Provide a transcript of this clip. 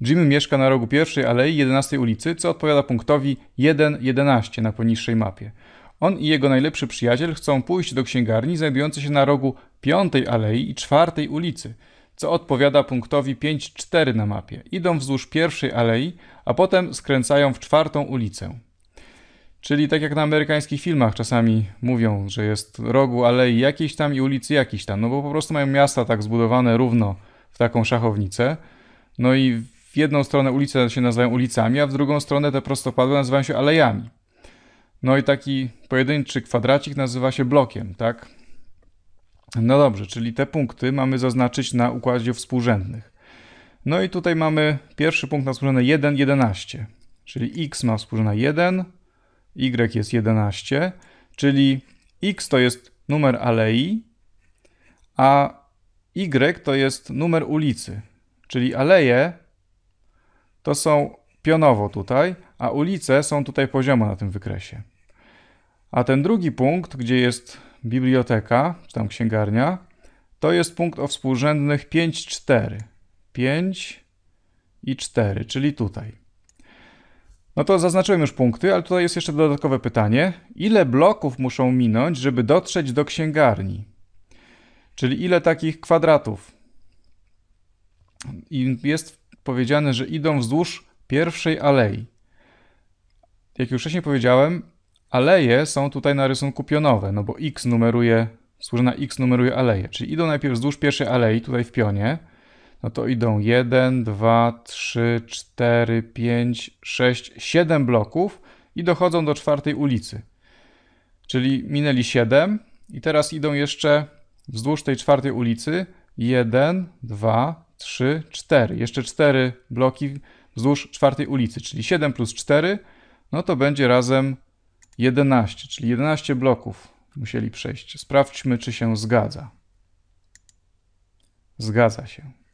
Jim mieszka na rogu pierwszej alei 11 ulicy, co odpowiada punktowi 1.11 na poniższej mapie. On i jego najlepszy przyjaciel chcą pójść do księgarni znajdującej się na rogu 5 alei i 4 ulicy, co odpowiada punktowi 5.4 na mapie. Idą wzdłuż pierwszej alei, a potem skręcają w czwartą ulicę. Czyli tak jak na amerykańskich filmach czasami mówią, że jest rogu alei jakiejś tam i ulicy jakiejś tam, no bo po prostu mają miasta tak zbudowane równo w taką szachownicę. No i w jedną stronę ulice się nazywają ulicami, a w drugą stronę te prostopadłe nazywają się alejami. No i taki pojedynczy kwadracik nazywa się blokiem, tak? No dobrze, czyli te punkty mamy zaznaczyć na układzie współrzędnych. No i tutaj mamy pierwszy punkt na współrzędne 1, 11. Czyli x ma współrzędne 1, y jest 11, czyli x to jest numer alei, a y to jest numer ulicy. Czyli aleje to są pionowo tutaj, a ulice są tutaj poziomo na tym wykresie. A ten drugi punkt, gdzie jest biblioteka, czy tam księgarnia, to jest punkt o współrzędnych 5, 4. 5 i 4, czyli tutaj. No to zaznaczyłem już punkty, ale tutaj jest jeszcze dodatkowe pytanie. Ile bloków muszą minąć, żeby dotrzeć do księgarni? Czyli ile takich kwadratów? I jest powiedziane, że idą wzdłuż pierwszej alei. Jak już wcześniej powiedziałem, aleje są tutaj na rysunku pionowe, no bo x numeruje, służna x numeruje aleje, czyli idą najpierw wzdłuż pierwszej alei, tutaj w pionie, no to idą 1, 2, 3, 4, 5, 6, 7 bloków i dochodzą do czwartej ulicy. Czyli minęli 7 i teraz idą jeszcze wzdłuż tej czwartej ulicy 1, 2, 3, 4. Jeszcze 4 bloki wzdłuż czwartej ulicy, czyli 7 plus 4, no to będzie razem 11, czyli 11 bloków musieli przejść. Sprawdźmy, czy się zgadza. Zgadza się.